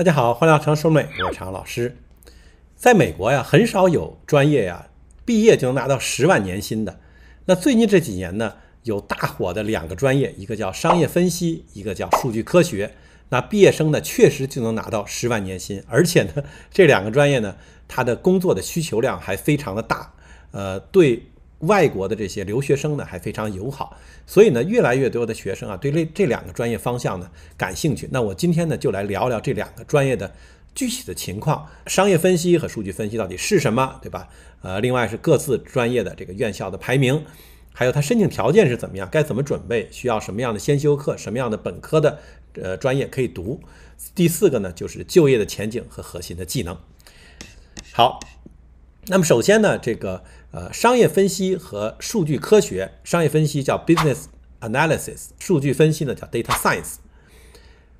大家好，欢迎常收麦，我常老师。在美国呀，很少有专业呀，毕业就能拿到十万年薪的。那最近这几年呢，有大火的两个专业，一个叫商业分析，一个叫数据科学。那毕业生呢，确实就能拿到十万年薪，而且呢，这两个专业呢，它的工作的需求量还非常的大。呃，对。外国的这些留学生呢，还非常友好，所以呢，越来越多的学生啊，对这这两个专业方向呢感兴趣。那我今天呢，就来聊聊这两个专业的具体的情况：商业分析和数据分析到底是什么，对吧？呃，另外是各自专业的这个院校的排名，还有它申请条件是怎么样，该怎么准备，需要什么样的先修课，什么样的本科的呃专业可以读。第四个呢，就是就业的前景和核心的技能。好，那么首先呢，这个。呃，商业分析和数据科学，商业分析叫 business analysis，数据分析呢叫 data science。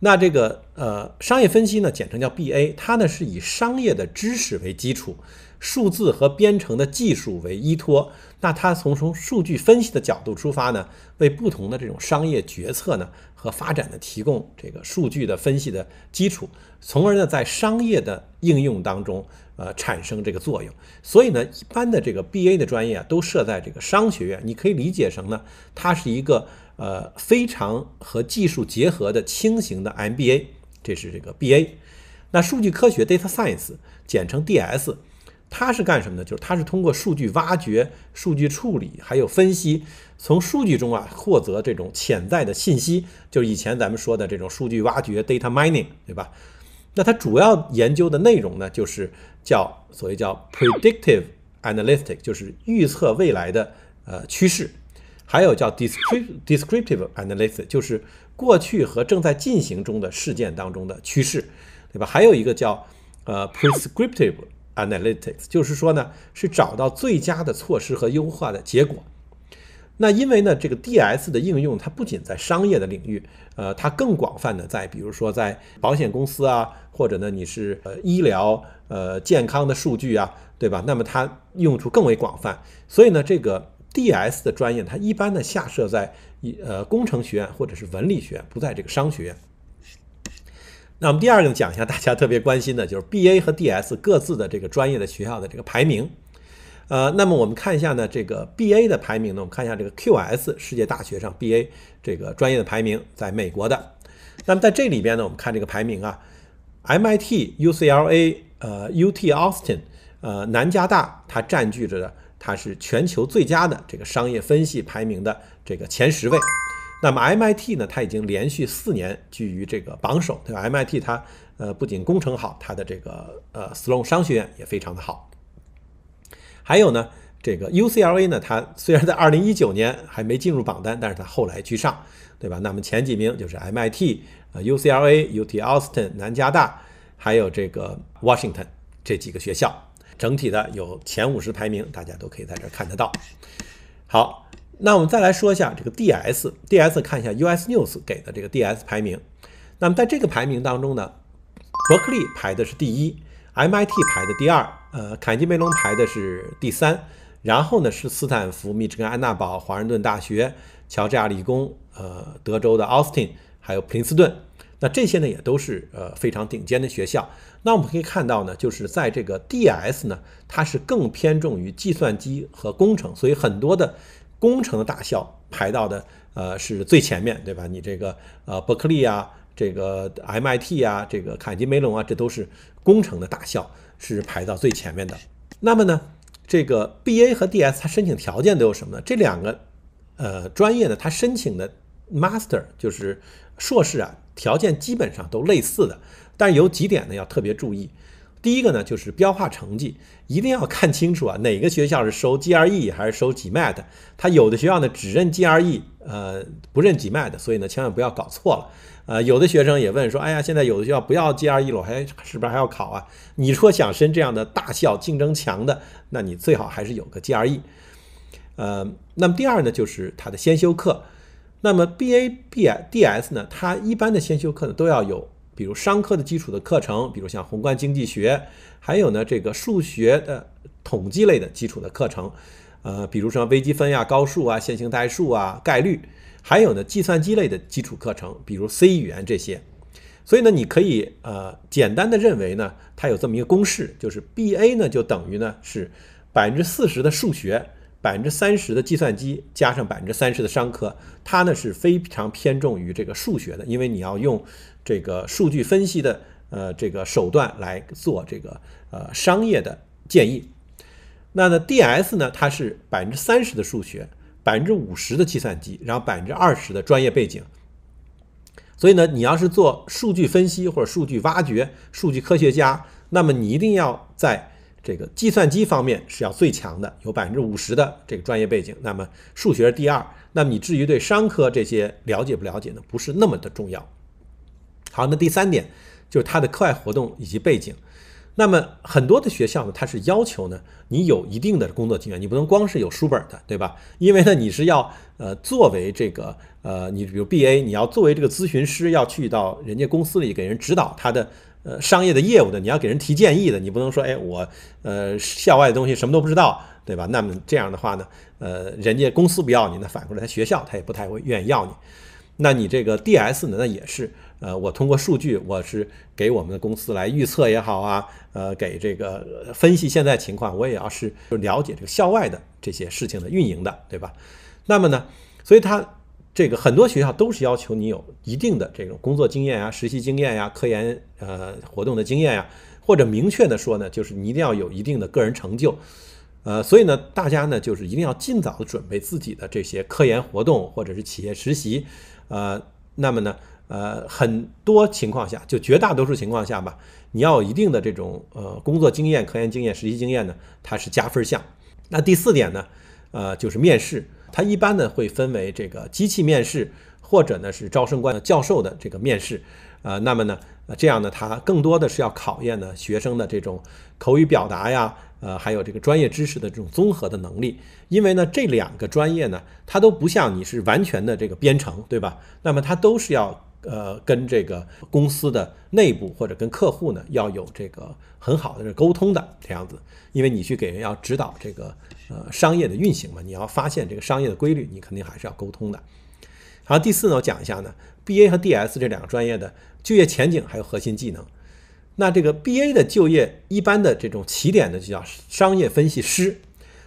那这个呃，商业分析呢，简称叫 BA，它呢是以商业的知识为基础，数字和编程的技术为依托。那它从从数据分析的角度出发呢，为不同的这种商业决策呢和发展的提供这个数据的分析的基础，从而呢在商业的应用当中。呃，产生这个作用，所以呢，一般的这个 B.A. 的专业啊，都设在这个商学院。你可以理解成呢，它是一个呃非常和技术结合的轻型的 MBA，这是这个 B.A.，那数据科学 Data Science，简称 D.S.，它是干什么呢？就是它是通过数据挖掘、数据处理还有分析，从数据中啊获得这种潜在的信息，就是以前咱们说的这种数据挖掘 Data Mining，对吧？那它主要研究的内容呢，就是叫所谓叫 predictive analytic，就是预测未来的呃趋势，还有叫 descriptive analytic，就是过去和正在进行中的事件当中的趋势，对吧？还有一个叫呃 prescriptive analytics，就是说呢，是找到最佳的措施和优化的结果。那因为呢，这个 DS 的应用它不仅在商业的领域，呃，它更广泛的在，比如说在保险公司啊，或者呢你是呃医疗呃健康的数据啊，对吧？那么它用处更为广泛。所以呢，这个 DS 的专业它一般呢下设在呃工程学院或者是文理学院，不在这个商学院。那我们第二个讲一下大家特别关心的就是 BA 和 DS 各自的这个专业的学校的这个排名。呃，那么我们看一下呢，这个 B A 的排名呢，我们看一下这个 Q S 世界大学上 B A 这个专业的排名，在美国的。那么在这里边呢，我们看这个排名啊，M I T U C L A 呃 U T Austin 呃南加大它占据着的，它是全球最佳的这个商业分析排名的这个前十位。那么 M I T 呢，它已经连续四年居于这个榜首。这个 M I T 它呃不仅工程好，它的这个呃 Sloan 商学院也非常的好。还有呢，这个 UCLA 呢，它虽然在二零一九年还没进入榜单，但是它后来居上，对吧？那么前几名就是 MIT 啊、UCLA、UT Austin、南加大，还有这个 Washington 这几个学校。整体的有前五十排名，大家都可以在这看得到。好，那我们再来说一下这个 DS，DS 看一下 US News 给的这个 DS 排名。那么在这个排名当中呢，伯克利排的是第一。MIT 排的第二，呃，坎基梅隆排的是第三，然后呢是斯坦福、密歇根安娜堡、华盛顿大学、乔治亚理工，呃，德州的奥斯汀，还有普林斯顿，那这些呢也都是呃非常顶尖的学校。那我们可以看到呢，就是在这个 DS 呢，它是更偏重于计算机和工程，所以很多的工程的大学排到的呃是最前面，对吧？你这个呃伯克利啊。这个 MIT 啊，这个坎吉梅隆啊，这都是工程的大校，是排到最前面的。那么呢，这个 BA 和 DS 它申请条件都有什么呢？这两个呃专业呢，它申请的 Master 就是硕士啊，条件基本上都类似的，但是有几点呢要特别注意。第一个呢，就是标化成绩，一定要看清楚啊，哪个学校是收 GRE 还是收 GMAT，它有的学校呢只认 GRE，呃不认 GMAT，所以呢千万不要搞错了。呃，有的学生也问说，哎呀，现在有的学校不要 GRE 了，我还是不是还要考啊？你说想申这样的大校竞争强的，那你最好还是有个 GRE。呃，那么第二呢，就是它的先修课，那么 B A B D S 呢，它一般的先修课呢都要有。比如商科的基础的课程，比如像宏观经济学，还有呢这个数学的统计类的基础的课程，呃，比如说微积分呀、高数啊、线性代数啊、概率，还有呢计算机类的基础课程，比如 C 语言这些。所以呢，你可以呃简单的认为呢，它有这么一个公式，就是 BA 呢就等于呢是百分之四十的数学。百分之三十的计算机加上百分之三十的商科，它呢是非常偏重于这个数学的，因为你要用这个数据分析的呃这个手段来做这个呃商业的建议。那呢，DS 呢，它是百分之三十的数学，百分之五十的计算机，然后百分之二十的专业背景。所以呢，你要是做数据分析或者数据挖掘、数据科学家，那么你一定要在。这个计算机方面是要最强的，有百分之五十的这个专业背景。那么数学是第二。那么你至于对商科这些了解不了解呢？不是那么的重要。好，那第三点就是他的课外活动以及背景。那么很多的学校呢，它是要求呢你有一定的工作经验，你不能光是有书本的，对吧？因为呢你是要呃作为这个呃你比如 B A 你要作为这个咨询师要去到人家公司里给人指导他的。呃，商业的业务的，你要给人提建议的，你不能说，哎，我，呃，校外的东西什么都不知道，对吧？那么这样的话呢，呃，人家公司不要你，那反过来，他学校他也不太会愿意要你。那你这个 DS 呢，那也是，呃，我通过数据，我是给我们的公司来预测也好啊，呃，给这个分析现在情况，我也要是就了解这个校外的这些事情的运营的，对吧？那么呢，所以他。这个很多学校都是要求你有一定的这种工作经验啊、实习经验呀、科研呃活动的经验呀，或者明确的说呢，就是你一定要有一定的个人成就，呃，所以呢，大家呢就是一定要尽早的准备自己的这些科研活动或者是企业实习，呃，那么呢，呃，很多情况下就绝大多数情况下吧，你要有一定的这种呃工作经验、科研经验、实习经验呢，它是加分项。那第四点呢，呃，就是面试。它一般呢会分为这个机器面试，或者呢是招生官教授的这个面试，呃，那么呢，这样呢，它更多的是要考验呢学生的这种口语表达呀，呃，还有这个专业知识的这种综合的能力，因为呢这两个专业呢，它都不像你是完全的这个编程，对吧？那么它都是要。呃，跟这个公司的内部或者跟客户呢，要有这个很好的这沟通的这样子，因为你去给人要指导这个呃商业的运行嘛，你要发现这个商业的规律，你肯定还是要沟通的。好，第四呢，我讲一下呢，B A 和 D S 这两个专业的就业前景还有核心技能。那这个 B A 的就业一般的这种起点呢，就叫商业分析师。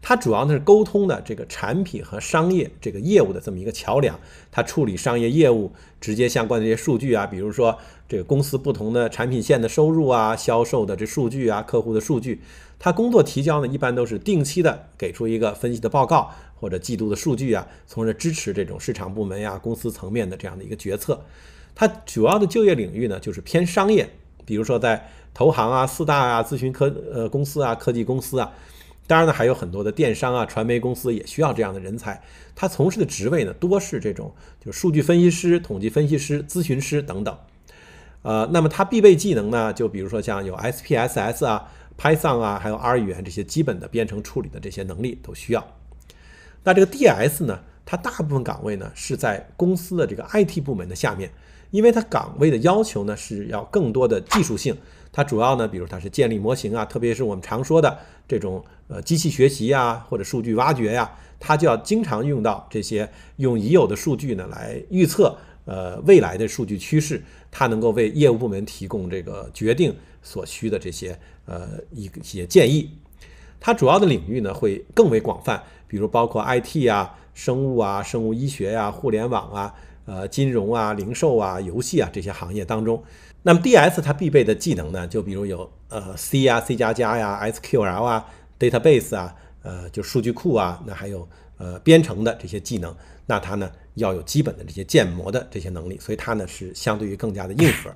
它主要呢是沟通的这个产品和商业这个业务的这么一个桥梁，它处理商业业务直接相关的这些数据啊，比如说这个公司不同的产品线的收入啊、销售的这数据啊、客户的数据，它工作提交呢一般都是定期的给出一个分析的报告或者季度的数据啊，从而支持这种市场部门呀、公司层面的这样的一个决策。它主要的就业领域呢就是偏商业，比如说在投行啊、四大啊、咨询科呃公司啊、科技公司啊。当然呢，还有很多的电商啊、传媒公司也需要这样的人才。他从事的职位呢，多是这种，就是数据分析师、统计分析师、咨询师等等。呃，那么他必备技能呢，就比如说像有 SPSS 啊、Python 啊，还有 R 语言这些基本的编程处理的这些能力都需要。那这个 DS 呢，它大部分岗位呢是在公司的这个 IT 部门的下面，因为它岗位的要求呢是要更多的技术性。它主要呢，比如它是建立模型啊，特别是我们常说的这种。呃，机器学习呀，或者数据挖掘呀，它就要经常用到这些用已有的数据呢来预测呃未来的数据趋势，它能够为业务部门提供这个决定所需的这些呃一些建议。它主要的领域呢会更为广泛，比如包括 IT 啊、生物啊、生物医学呀、互联网啊、呃金融啊、零售啊、游戏啊这些行业当中。那么 DS 它必备的技能呢，就比如有呃 C 呀、C 加加呀、SQL 啊。database 啊，呃，就数据库啊，那还有呃编程的这些技能，那它呢要有基本的这些建模的这些能力，所以它呢是相对于更加的硬核。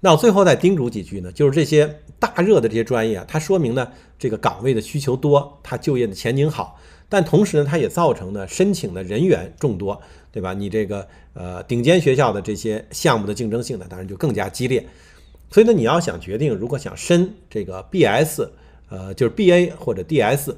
那我最后再叮嘱几句呢，就是这些大热的这些专业啊，它说明呢这个岗位的需求多，它就业的前景好，但同时呢它也造成呢申请的人员众多，对吧？你这个呃顶尖学校的这些项目的竞争性呢，当然就更加激烈。所以呢你要想决定，如果想申这个 BS。呃，就是 B A 或者 D S，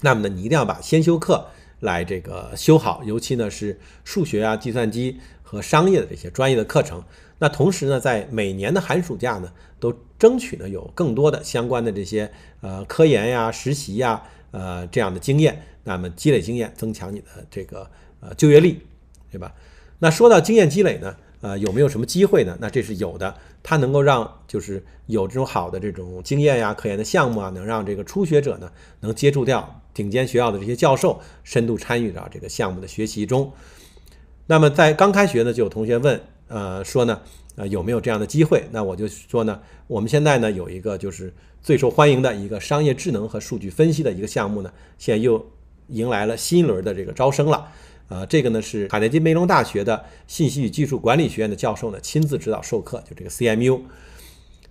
那么呢，你一定要把先修课来这个修好，尤其呢是数学啊、计算机和商业的这些专业的课程。那同时呢，在每年的寒暑假呢，都争取呢有更多的相关的这些呃科研呀、实习呀，呃这样的经验。那么积累经验，增强你的这个呃就业力，对吧？那说到经验积累呢？呃，有没有什么机会呢？那这是有的，它能够让就是有这种好的这种经验呀、科研的项目啊，能让这个初学者呢能接触掉顶尖学校的这些教授，深度参与到这个项目的学习中。那么在刚开学呢，就有同学问，呃，说呢，呃，有没有这样的机会？那我就说呢，我们现在呢有一个就是最受欢迎的一个商业智能和数据分析的一个项目呢，现在又迎来了新一轮的这个招生了。啊，这个呢是卡内基梅隆大学的信息与技术管理学院的教授呢亲自指导授课，就这个 CMU。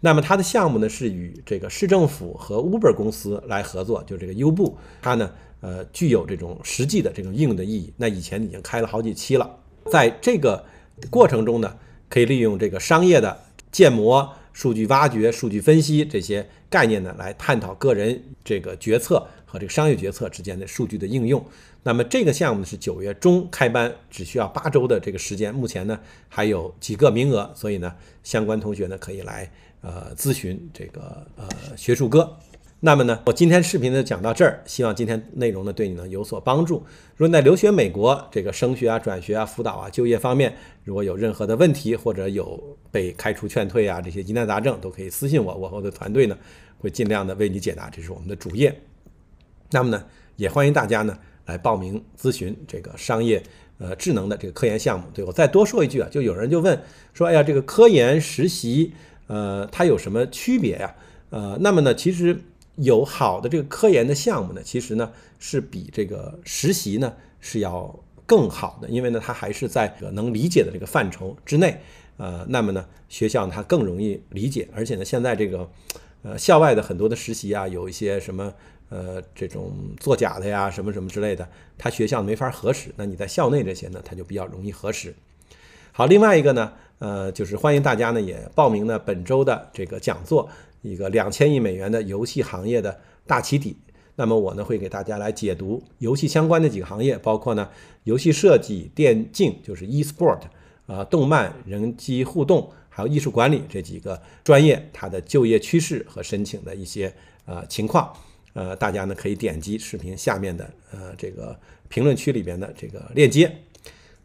那么他的项目呢是与这个市政府和 Uber 公司来合作，就这个优步，它呢呃具有这种实际的这种应用的意义。那以前已经开了好几期了，在这个过程中呢，可以利用这个商业的建模、数据挖掘、数据分析这些概念呢来探讨个人这个决策。和这个商业决策之间的数据的应用，那么这个项目呢是九月中开班，只需要八周的这个时间，目前呢还有几个名额，所以呢相关同学呢可以来呃咨询这个呃学术哥。那么呢我今天视频呢讲到这儿，希望今天内容呢对你呢有所帮助。如果在留学美国这个升学啊、转学啊、辅导啊、就业方面如果有任何的问题或者有被开除、劝退啊这些疑难杂症，都可以私信我，我我的团队呢会尽量的为你解答，这是我们的主业。那么呢，也欢迎大家呢来报名咨询这个商业呃智能的这个科研项目。对我再多说一句啊，就有人就问说，哎呀，这个科研实习呃，它有什么区别呀？呃，那么呢，其实有好的这个科研的项目呢，其实呢是比这个实习呢是要更好的，因为呢它还是在能理解的这个范畴之内。呃，那么呢，学校它更容易理解，而且呢，现在这个。呃，校外的很多的实习啊，有一些什么，呃，这种作假的呀，什么什么之类的，他学校没法核实。那你在校内这些呢，他就比较容易核实。好，另外一个呢，呃，就是欢迎大家呢也报名呢本周的这个讲座，一个两千亿美元的游戏行业的大起底。那么我呢会给大家来解读游戏相关的几个行业，包括呢游戏设计、电竞，就是 e-sport。呃，动漫、人机互动，还有艺术管理这几个专业，它的就业趋势和申请的一些呃情况，呃，大家呢可以点击视频下面的呃这个评论区里边的这个链接。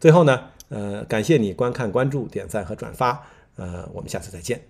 最后呢，呃，感谢你观看、关注、点赞和转发，呃，我们下次再见。